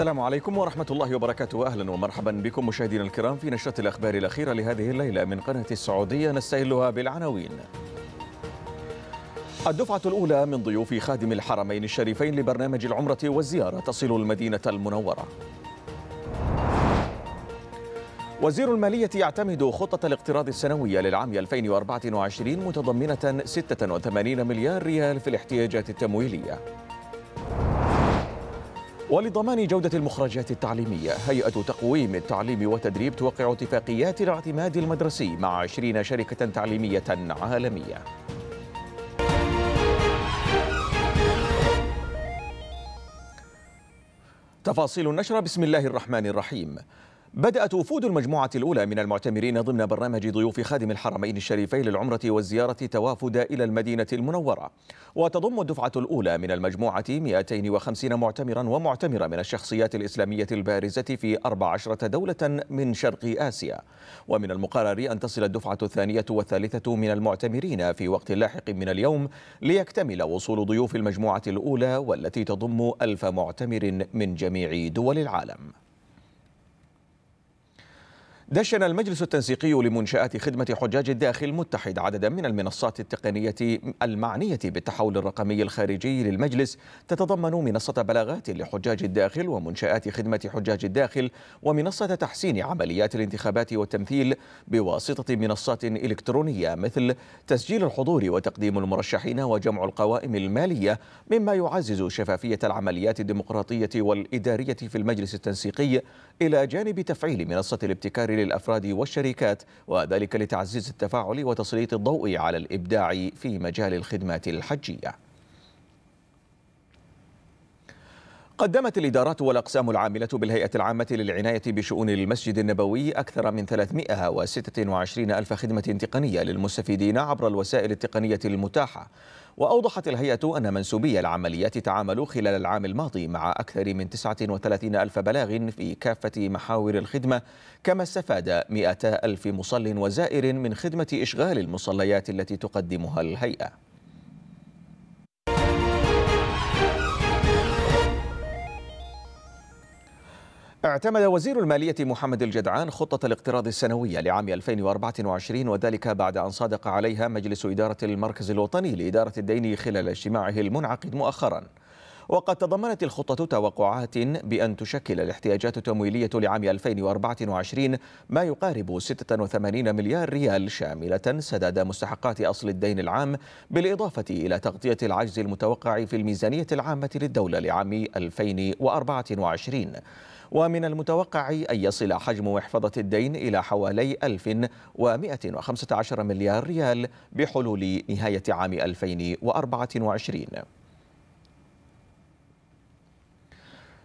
السلام عليكم ورحمة الله وبركاته أهلا ومرحبا بكم مشاهدينا الكرام في نشرة الأخبار الأخيرة لهذه الليلة من قناة السعودية نستهلها بالعناوين الدفعة الأولى من ضيوف خادم الحرمين الشريفين لبرنامج العمرة والزيارة تصل المدينة المنورة وزير المالية يعتمد خطة الاقتراض السنوية للعام 2024 متضمنة 86 مليار ريال في الاحتياجات التمويلية ولضمان جودة المخرجات التعليمية هيئة تقويم التعليم والتدريب توقع اتفاقيات الاعتماد المدرسي مع 20 شركة تعليمية عالمية تفاصيل النشرة بسم الله الرحمن الرحيم بدأت وفود المجموعة الأولى من المعتمرين ضمن برنامج ضيوف خادم الحرمين الشريفين للعمرة والزيارة توافد إلى المدينة المنورة وتضم الدفعة الأولى من المجموعة 250 معتمرا ومعتمرة من الشخصيات الإسلامية البارزة في 14 دولة من شرق آسيا ومن المقرر أن تصل الدفعة الثانية والثالثة من المعتمرين في وقت لاحق من اليوم ليكتمل وصول ضيوف المجموعة الأولى والتي تضم ألف معتمر من جميع دول العالم دشن المجلس التنسيقي لمنشأة خدمة حجاج الداخل المتحد عددا من المنصات التقنية المعنية بالتحول الرقمي الخارجي للمجلس تتضمن منصة بلاغات لحجاج الداخل ومنشآت خدمة حجاج الداخل ومنصة تحسين عمليات الانتخابات والتمثيل بواسطة منصات إلكترونية مثل تسجيل الحضور وتقديم المرشحين وجمع القوائم المالية مما يعزز شفافية العمليات الديمقراطية والإدارية في المجلس التنسيقي إلى جانب تفعيل منصة الابتكار للأفراد والشركات وذلك لتعزيز التفاعل وتسليط الضوء على الإبداع في مجال الخدمات الحجية قدمت الإدارات والأقسام العاملة بالهيئة العامة للعناية بشؤون المسجد النبوي أكثر من 326 ألف خدمة تقنية للمستفيدين عبر الوسائل التقنية المتاحة وأوضحت الهيئة أن منسوبي العمليات تعاملوا خلال العام الماضي مع أكثر من 39 ألف بلاغ في كافة محاور الخدمة كما استفاد 200 ألف مصل وزائر من خدمة إشغال المصليات التي تقدمها الهيئة اعتمد وزير المالية محمد الجدعان خطة الاقتراض السنوية لعام 2024 وذلك بعد أن صادق عليها مجلس إدارة المركز الوطني لإدارة الدين خلال اجتماعه المنعقد مؤخراً وقد تضمنت الخطة توقعات بأن تشكل الاحتياجات التمويلية لعام 2024 ما يقارب 86 مليار ريال شاملة سداد مستحقات أصل الدين العام بالإضافة إلى تغطية العجز المتوقع في الميزانية العامة للدولة لعام 2024 ومن المتوقع أن يصل حجم محفظة الدين إلى حوالي 1115 مليار ريال بحلول نهاية عام 2024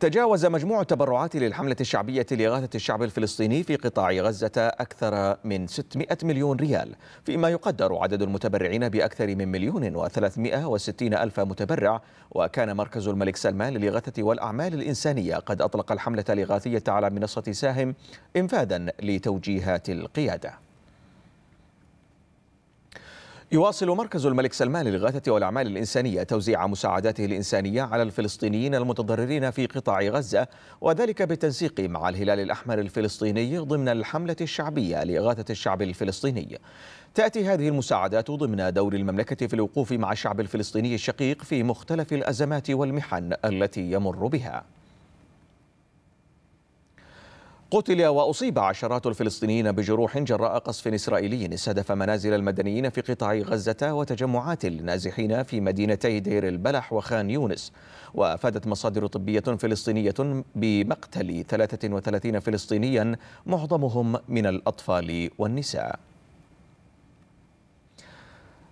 تجاوز مجموع التبرعات للحملة الشعبية لإغاثة الشعب الفلسطيني في قطاع غزة أكثر من 600 مليون ريال فيما يقدر عدد المتبرعين بأكثر من مليون وثلاثمائة وستين ألف متبرع وكان مركز الملك سلمان للإغاثة والأعمال الإنسانية قد أطلق الحملة الإغاثية على منصة ساهم إنفاذا لتوجيهات القيادة يواصل مركز الملك سلمان للإغاثة والأعمال الإنسانية توزيع مساعداته الإنسانية على الفلسطينيين المتضررين في قطاع غزة وذلك بالتنسيق مع الهلال الأحمر الفلسطيني ضمن الحملة الشعبية لإغاثة الشعب الفلسطيني تأتي هذه المساعدات ضمن دور المملكة في الوقوف مع الشعب الفلسطيني الشقيق في مختلف الأزمات والمحن التي يمر بها قتل وأصيب عشرات الفلسطينيين بجروح جراء قصف إسرائيلي استهدف منازل المدنيين في قطاع غزة وتجمعات النازحين في مدينتي دير البلح وخان يونس وأفادت مصادر طبية فلسطينية بمقتل 33 فلسطينيا معظمهم من الأطفال والنساء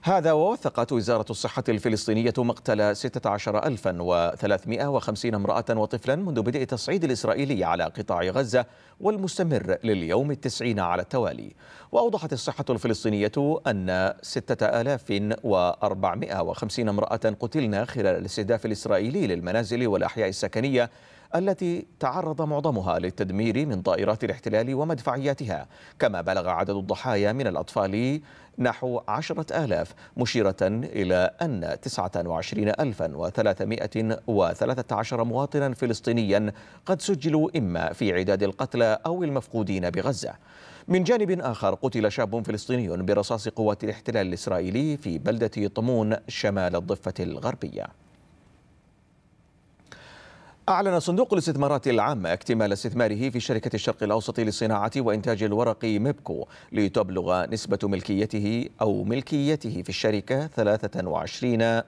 هذا ووثقت وزارة الصحة الفلسطينية مقتل 16350 امرأة وطفلا منذ بدء تصعيد الإسرائيلي على قطاع غزة والمستمر لليوم التسعين على التوالي وأوضحت الصحة الفلسطينية أن 6450 امرأة قتلن خلال الاستهداف الإسرائيلي للمنازل والأحياء السكنية التي تعرض معظمها للتدمير من طائرات الاحتلال ومدفعياتها كما بلغ عدد الضحايا من الأطفال نحو عشرة آلاف مشيرة إلى أن 29313 مواطنا فلسطينيا قد سجلوا إما في عداد القتلى أو المفقودين بغزة من جانب آخر قتل شاب فلسطيني برصاص قوات الاحتلال الإسرائيلي في بلدة طمون شمال الضفة الغربية أعلن صندوق الاستثمارات العامة اكتمال استثماره في شركة الشرق الأوسط للصناعة وإنتاج الورق ميبكو لتبلغ نسبة ملكيته أو ملكيته في الشركة 23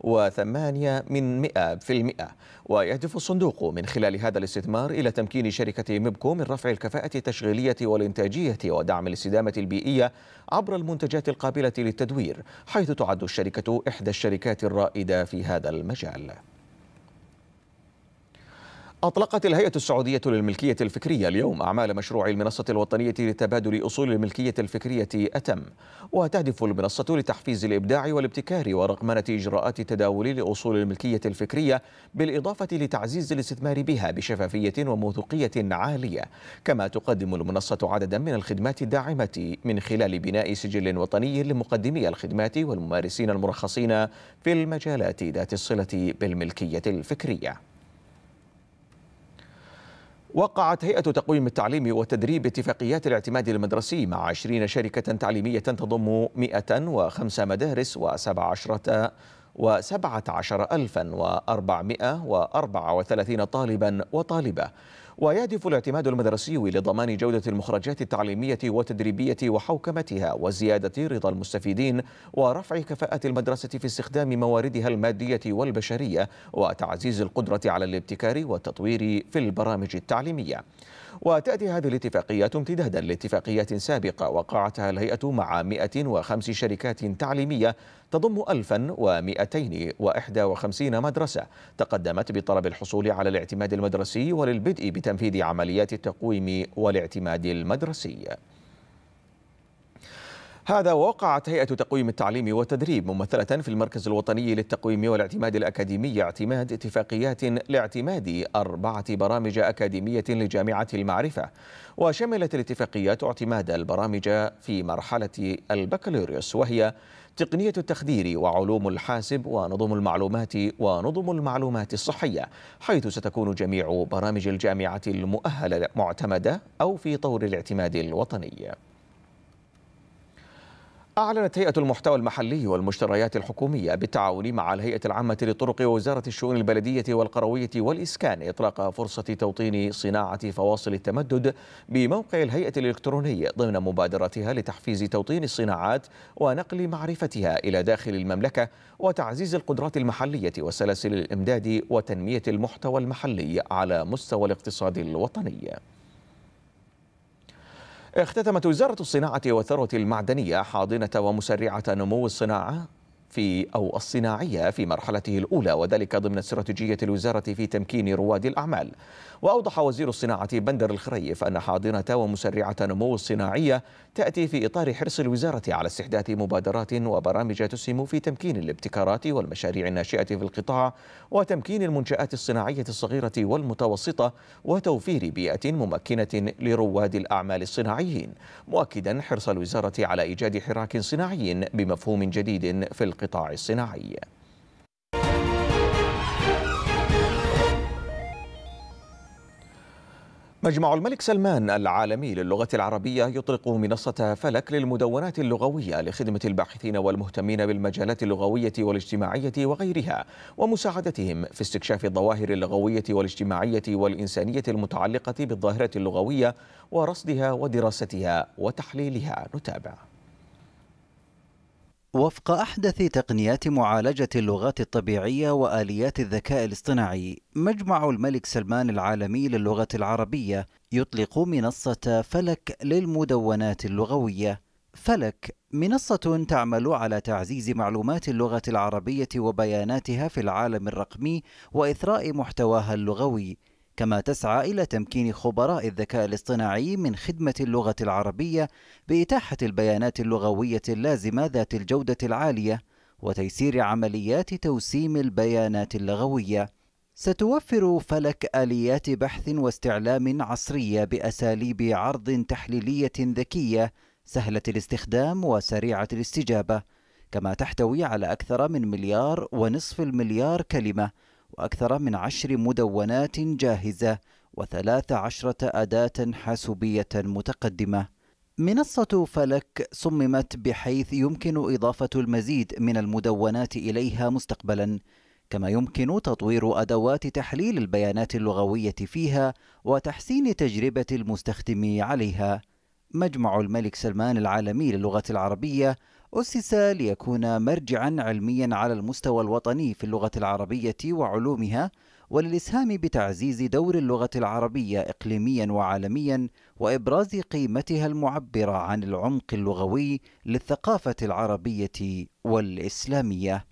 وثمانية من مئة في المئة ويهدف الصندوق من خلال هذا الاستثمار إلى تمكين شركة ميبكو من رفع الكفاءة التشغيلية والإنتاجية ودعم الاستدامة البيئية عبر المنتجات القابلة للتدوير حيث تعد الشركة إحدى الشركات الرائدة في هذا المجال أطلقت الهيئة السعودية للملكية الفكرية اليوم أعمال مشروع المنصة الوطنية لتبادل أصول الملكية الفكرية أتم وتهدف المنصة لتحفيز الإبداع والابتكار ورقمنة إجراءات تداول لأصول الملكية الفكرية بالإضافة لتعزيز الاستثمار بها بشفافية وموثوقية عالية كما تقدم المنصة عددا من الخدمات الداعمة من خلال بناء سجل وطني لمقدمي الخدمات والممارسين المرخصين في المجالات ذات الصلة بالملكية الفكرية وقعت هيئة تقويم التعليم وتدريب اتفاقيات الاعتماد المدرسي مع 20 شركة تعليمية تضم 105 مدارس و17 و17434 طالبا وطالبة ويهدف الاعتماد المدرسي لضمان جودة المخرجات التعليمية والتدريبية وحوكمتها وزيادة رضا المستفيدين ورفع كفاءة المدرسة في استخدام مواردها المادية والبشرية وتعزيز القدرة على الابتكار والتطوير في البرامج التعليمية وتأتي هذه الاتفاقية امتدادا لاتفاقية سابقة وقعتها الهيئة مع 105 شركات تعليمية تضم 1251 مدرسة تقدمت بطلب الحصول على الاعتماد المدرسي وللبدء بتنفيذ عمليات التقويم والاعتماد المدرسي هذا ووقعت هيئة تقويم التعليم والتدريب ممثلة في المركز الوطني للتقويم والاعتماد الأكاديمي اعتماد اتفاقيات لاعتماد أربعة برامج أكاديمية لجامعة المعرفة وشملت الاتفاقيات اعتماد البرامج في مرحلة البكالوريوس وهي تقنية التخدير وعلوم الحاسب ونظم المعلومات ونظم المعلومات الصحية حيث ستكون جميع برامج الجامعة المؤهلة معتمدة أو في طور الاعتماد الوطني أعلنت هيئة المحتوى المحلي والمشتريات الحكومية بالتعاون مع الهيئة العامة للطرق ووزارة الشؤون البلدية والقروية والإسكان إطلاق فرصة توطين صناعة فواصل التمدد بموقع الهيئة الإلكتروني ضمن مبادرتها لتحفيز توطين الصناعات ونقل معرفتها إلى داخل المملكة وتعزيز القدرات المحلية وسلاسل الإمداد وتنمية المحتوى المحلي على مستوى الاقتصاد الوطني. اختتمت وزارة الصناعة والثروة المعدنية حاضنة ومسرعة نمو الصناعة في أو الصناعية في مرحلته الأولى وذلك ضمن استراتيجية الوزارة في تمكين رواد الأعمال وأوضح وزير الصناعة بندر الخريف أن حاضنة ومسرعة نمو الصناعية تأتي في إطار حرص الوزارة على استحداث مبادرات وبرامج تسهم في تمكين الابتكارات والمشاريع الناشئة في القطاع وتمكين المنشآت الصناعية الصغيرة والمتوسطة وتوفير بيئة ممكنة لرواد الأعمال الصناعيين مؤكدا حرص الوزارة على إيجاد حراك صناعي بمفهوم جديد في القطاع القطاع الصناعي مجمع الملك سلمان العالمي للغة العربية يطلق منصة فلك للمدونات اللغوية لخدمة الباحثين والمهتمين بالمجالات اللغوية والاجتماعية وغيرها ومساعدتهم في استكشاف الظواهر اللغوية والاجتماعية والإنسانية المتعلقة بالظاهرة اللغوية ورصدها ودراستها وتحليلها نتابع وفق أحدث تقنيات معالجة اللغات الطبيعية وآليات الذكاء الاصطناعي، مجمع الملك سلمان العالمي للغة العربية يطلق منصة فلك للمدونات اللغوية. فلك منصة تعمل على تعزيز معلومات اللغة العربية وبياناتها في العالم الرقمي وإثراء محتواها اللغوي. كما تسعى إلى تمكين خبراء الذكاء الاصطناعي من خدمة اللغة العربية بإتاحة البيانات اللغوية اللازمة ذات الجودة العالية وتيسير عمليات توسيم البيانات اللغوية. ستوفر فلك آليات بحث واستعلام عصرية بأساليب عرض تحليلية ذكية سهلة الاستخدام وسريعة الاستجابة، كما تحتوي على أكثر من مليار ونصف المليار كلمة وأكثر من عشر مدونات جاهزة وثلاث عشرة أداة حاسوبية متقدمة منصة فلك صممت بحيث يمكن إضافة المزيد من المدونات إليها مستقبلا كما يمكن تطوير أدوات تحليل البيانات اللغوية فيها وتحسين تجربة المستخدم عليها مجمع الملك سلمان العالمي للغة العربية أسس ليكون مرجعا علميا على المستوى الوطني في اللغة العربية وعلومها وللإسهام بتعزيز دور اللغة العربية إقليميا وعالميا وإبراز قيمتها المعبرة عن العمق اللغوي للثقافة العربية والإسلامية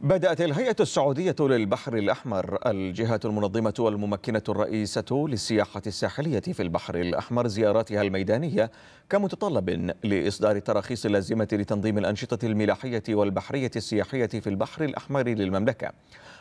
بدأت الهيئة السعودية للبحر الأحمر الجهة المنظمة والممكنة الرئيسة للسياحة الساحلية في البحر الأحمر زياراتها الميدانية كمتطلب لإصدار التراخيص اللازمة لتنظيم الأنشطة الملاحية والبحرية السياحية في البحر الأحمر للمملكة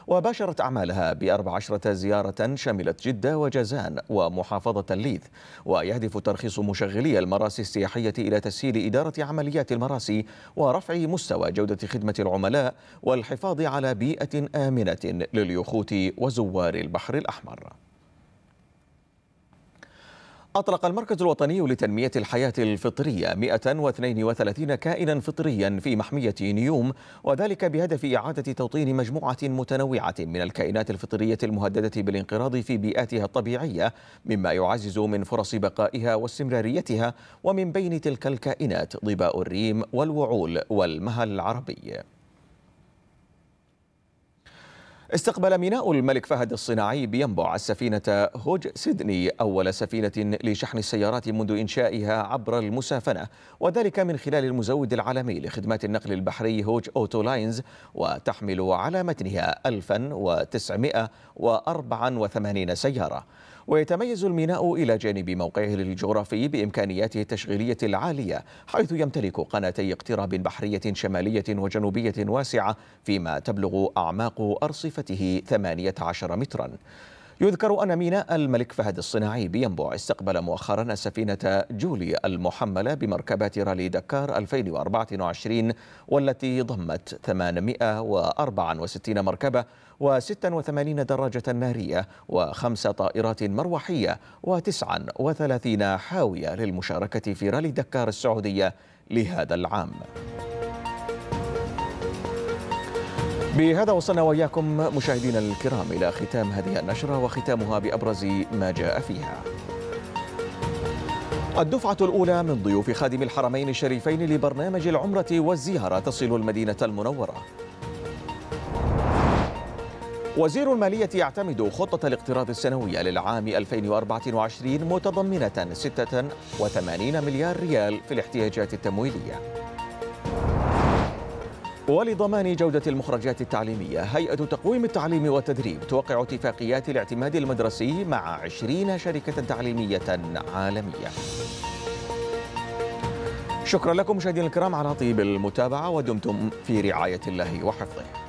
وباشرت أعمالها بأربع عشرة زيارة شملت جدة وجازان ومحافظة الليث ويهدف ترخيص مشغلي المراسي السياحية إلى تسهيل إدارة عمليات المراسي ورفع مستوى جودة خدمة العملاء والحفاظ على بيئة آمنة لليخوت وزوار البحر الأحمر أطلق المركز الوطني لتنمية الحياة الفطرية 132 كائنا فطريا في محمية نيوم وذلك بهدف إعادة توطين مجموعة متنوعة من الكائنات الفطرية المهددة بالانقراض في بيئاتها الطبيعية مما يعزز من فرص بقائها واستمراريتها ومن بين تلك الكائنات ضباء الريم والوعول والمهل العربي استقبل ميناء الملك فهد الصناعي بينبع السفينة هوج سيدني أول سفينة لشحن السيارات منذ إنشائها عبر المسافنة وذلك من خلال المزود العالمي لخدمات النقل البحري هوج أوتو لاينز وتحمل على متنها 1984 سيارة ويتميز الميناء إلى جانب موقعه الجغرافي بإمكانياته التشغيلية العالية حيث يمتلك قناتي اقتراب بحرية شمالية وجنوبية واسعة فيما تبلغ أعماق أرصفته 18 متراً يذكر أن ميناء الملك فهد الصناعي بينبع استقبل مؤخرا سفينة جولي المحملة بمركبات رالي دكار 2024 والتي ضمت 864 مركبة و86 دراجة نارية وخمس طائرات مروحية و39 حاوية للمشاركة في رالي دكار السعودية لهذا العام بهذا وصلنا وإياكم مشاهدينا الكرام إلى ختام هذه النشرة وختامها بأبرز ما جاء فيها الدفعة الأولى من ضيوف خادم الحرمين الشريفين لبرنامج العمرة والزيارة تصل المدينة المنورة وزير المالية يعتمد خطة الاقتراض السنوية للعام 2024 متضمنة 86 مليار ريال في الاحتياجات التمويلية ولضمان جودة المخرجات التعليمية هيئة تقويم التعليم والتدريب توقع اتفاقيات الاعتماد المدرسي مع عشرين شركة تعليمية عالمية شكرا لكم مشاهدينا الكرام على طيب المتابعة ودمتم في رعاية الله وحفظه